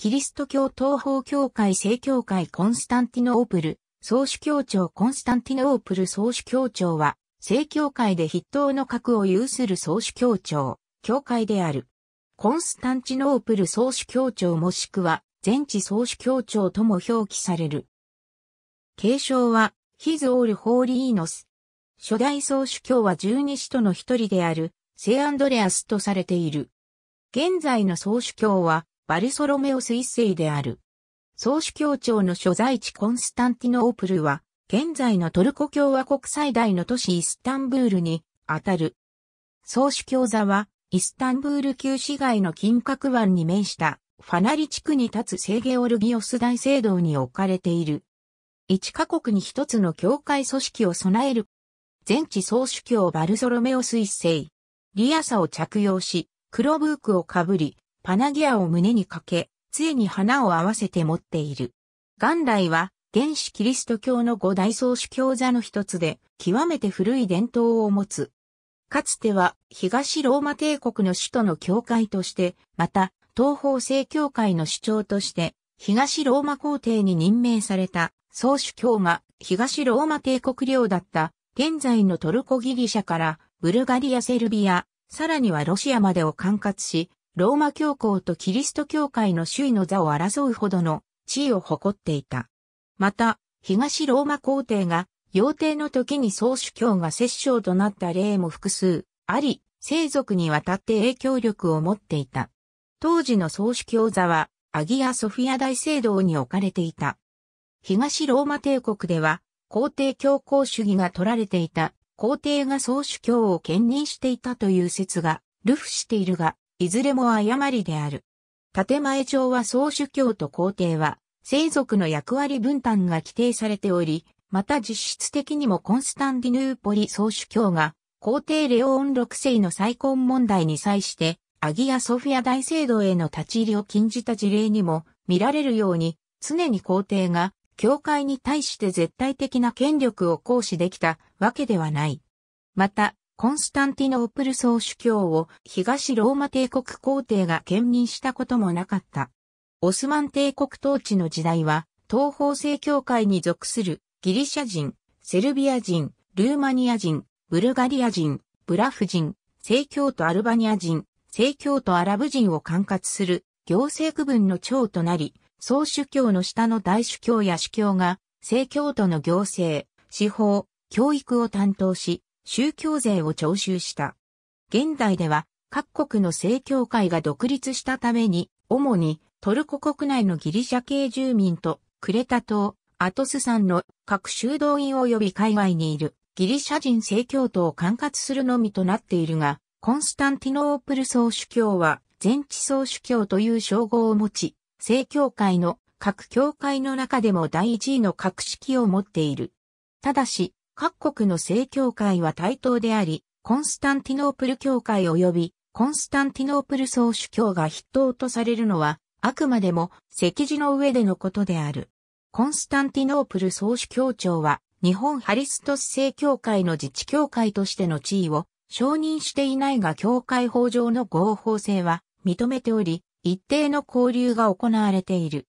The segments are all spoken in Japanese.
キリスト教東方教会聖教会コンスタンティノープル、総主教長コンスタンティノープル総主教長は、聖教会で筆頭の格を有する総主教長、教会である。コンスタンチノープル総主教長もしくは、全地総主教長とも表記される。継承は、ヒズ・オール・ホーリーノス。初代総主教は十二使徒の一人である、聖アンドレアスとされている。現在の総主教は、バルソロメオス一世である。総主教庁の所在地コンスタンティノープルは、現在のトルコ共和国最大の都市イスタンブールにあたる。総主教座は、イスタンブール旧市街の金閣湾に面したファナリ地区に立つ聖ゲオルギオス大聖堂に置かれている。一カ国に一つの教会組織を備える。全地総主教バルソロメオス一世。リアサを着用し、黒ブークをかぶり、花ギアを胸にかけ、杖に花を合わせて持っている。元来は、原始キリスト教の五大宗主教座の一つで、極めて古い伝統を持つ。かつては、東ローマ帝国の首都の教会として、また、東方正教会の主張として、東ローマ皇帝に任命された、宗主教が東ローマ帝国領だった、現在のトルコギリシャから、ブルガリアセルビア、さらにはロシアまでを管轄し、ローマ教皇とキリスト教会の首位の座を争うほどの地位を誇っていた。また、東ローマ皇帝が、幼帝の時に総主教が摂政となった例も複数あり、聖族にわたって影響力を持っていた。当時の総主教座は、アギア・ソフィア大聖堂に置かれていた。東ローマ帝国では、皇帝教皇主義が取られていた、皇帝が総主教を兼任していたという説が、流布しているが、いずれも誤りである。建前上は総主教と皇帝は、聖族の役割分担が規定されており、また実質的にもコンスタンディヌーポリ総主教が、皇帝レオン6世の再婚問題に際して、アギア・ソフィア大聖堂への立ち入りを禁じた事例にも見られるように、常に皇帝が、教会に対して絶対的な権力を行使できたわけではない。また、コンスタンティノープル総主教を東ローマ帝国皇帝が兼任したこともなかった。オスマン帝国統治の時代は、東方正教会に属するギリシャ人、セルビア人、ルーマニア人、ブルガリア人、ブラフ人、正教徒アルバニア人、正教徒アラブ人を管轄する行政区分の長となり、総主教の下の大主教や主教が、正教徒の行政、司法、教育を担当し、宗教税を徴収した。現代では各国の正教会が独立したために、主にトルコ国内のギリシャ系住民とクレタ島、アトス山の各修道院及び海外にいるギリシャ人正教徒を管轄するのみとなっているが、コンスタンティノープル総主教は全地総主教という称号を持ち、正教会の各教会の中でも第一位の格式を持っている。ただし、各国の正教会は対等であり、コンスタンティノープル教会及びコンスタンティノープル総主教が筆頭とされるのは、あくまでも席次の上でのことである。コンスタンティノープル総主教庁は、日本ハリストス正教会の自治教会としての地位を承認していないが教会法上の合法性は認めており、一定の交流が行われている。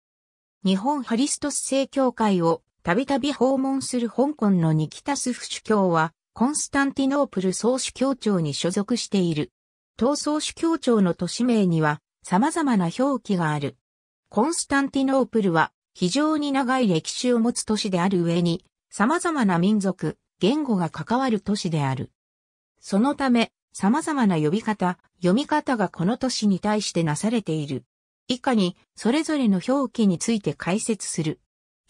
日本ハリストス正教会をたびたび訪問する香港のニキタス府主教は、コンスタンティノープル総主教庁に所属している。当総主教庁の都市名には様々な表記がある。コンスタンティノープルは非常に長い歴史を持つ都市である上に、様々な民族、言語が関わる都市である。そのため、様々な呼び方、読み方がこの都市に対してなされている。以下に、それぞれの表記について解説する。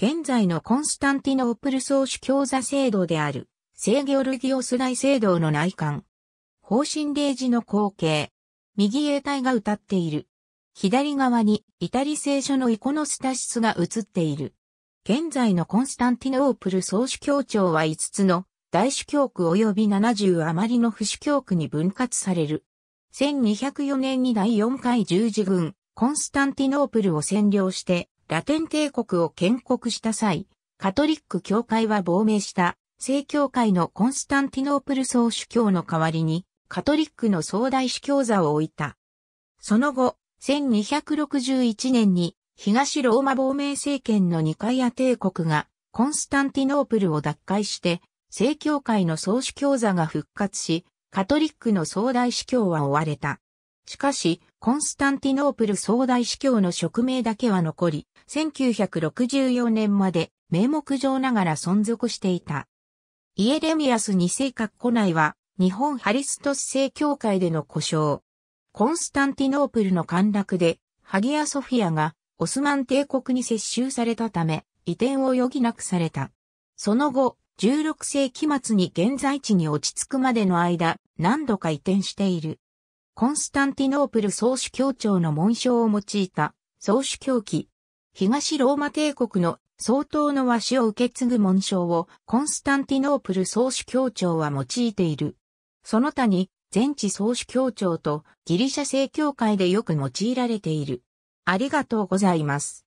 現在のコンスタンティノープル総主教座制度である、聖ギョルギオス大聖堂の内観。方針霊時の光景。右衛隊が歌っている。左側に、イタリ聖書のイコノスタシスが映っている。現在のコンスタンティノープル総主教庁は5つの大主教区及び70余りの不主教区に分割される。1204年に第4回十字軍、コンスタンティノープルを占領して、ラテン帝国を建国した際、カトリック教会は亡命した正教会のコンスタンティノープル総主教の代わりにカトリックの総大主教座を置いた。その後、1261年に東ローマ亡命政権のニカイア帝国がコンスタンティノープルを奪回して正教会の総主教座が復活し、カトリックの総大主教は追われた。しかし、コンスタンティノープル総大司教の職名だけは残り、1964年まで名目上ながら存続していた。イエレミアス2世格古内は、日本ハリストス正教会での故障。コンスタンティノープルの陥落で、ハギア・ソフィアがオスマン帝国に接収されたため、移転を余儀なくされた。その後、16世紀末に現在地に落ち着くまでの間、何度か移転している。コンスタンティノープル総主教庁の紋章を用いた総主教記。東ローマ帝国の相当の和紙を受け継ぐ紋章をコンスタンティノープル総主教庁は用いている。その他に全地総主教庁とギリシャ正教会でよく用いられている。ありがとうございます。